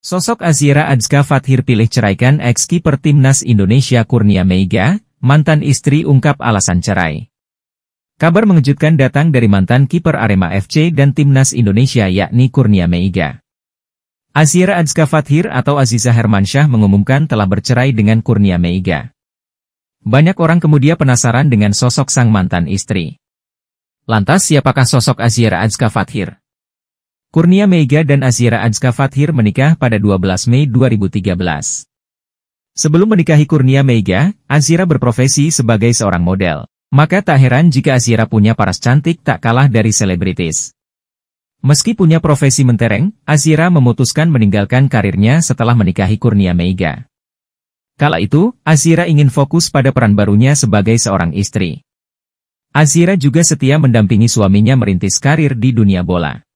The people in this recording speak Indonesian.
Sosok Azira Adzka Fathir pilih ceraikan ex-kiper timnas Indonesia Kurnia Meiga, mantan istri ungkap alasan cerai. Kabar mengejutkan datang dari mantan kiper Arema FC dan timnas Indonesia yakni Kurnia Meiga. Azira Adzka Fathir atau Aziza Hermansyah mengumumkan telah bercerai dengan Kurnia Meiga. Banyak orang kemudian penasaran dengan sosok sang mantan istri. Lantas siapakah sosok Azira Adzka Fathir? Kurnia Mega dan Azira Azka Fathir menikah pada 12 Mei 2013. Sebelum menikahi Kurnia Mega, Azira berprofesi sebagai seorang model. Maka tak heran jika Azira punya paras cantik tak kalah dari selebritis. Meski punya profesi mentereng, Azira memutuskan meninggalkan karirnya setelah menikahi Kurnia Mega. Kala itu, Azira ingin fokus pada peran barunya sebagai seorang istri. Azira juga setia mendampingi suaminya merintis karir di dunia bola.